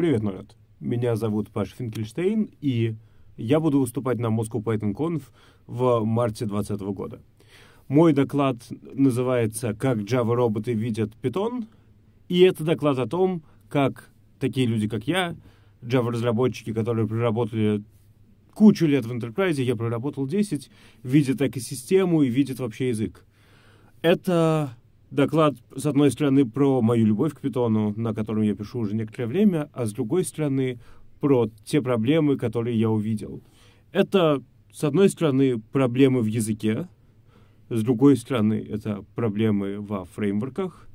Привет, народ. Меня зовут Паш Финкельштейн, и я буду выступать на Moscow Python Conf в марте 2020 года. Мой доклад называется «Как Java-роботы видят Python», и это доклад о том, как такие люди, как я, Java-разработчики, которые проработали кучу лет в Enterprise, я проработал 10, видят экосистему и видят вообще язык. Это Доклад, с одной стороны, про мою любовь к питону, на котором я пишу уже некоторое время, а с другой стороны, про те проблемы, которые я увидел. Это, с одной стороны, проблемы в языке, с другой стороны, это проблемы во фреймворках,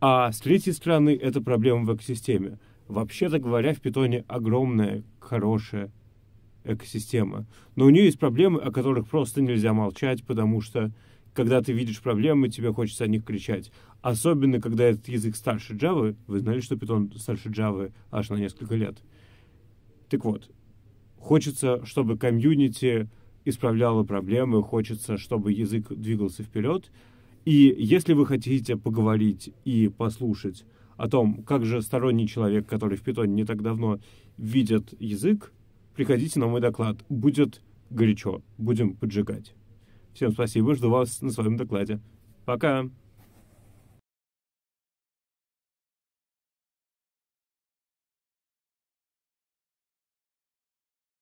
а с третьей стороны, это проблемы в экосистеме. Вообще-то говоря, в питоне огромная, хорошая экосистема. Но у нее есть проблемы, о которых просто нельзя молчать, потому что когда ты видишь проблемы, тебе хочется о них кричать. Особенно, когда этот язык старше Java. Вы знали, что Python старше Java аж на несколько лет. Так вот, хочется, чтобы комьюнити исправляло проблемы, хочется, чтобы язык двигался вперед. И если вы хотите поговорить и послушать о том, как же сторонний человек, который в Python не так давно видит язык, приходите на мой доклад. Будет горячо, будем поджигать. Всем спасибо, жду вас на своем докладе. Пока.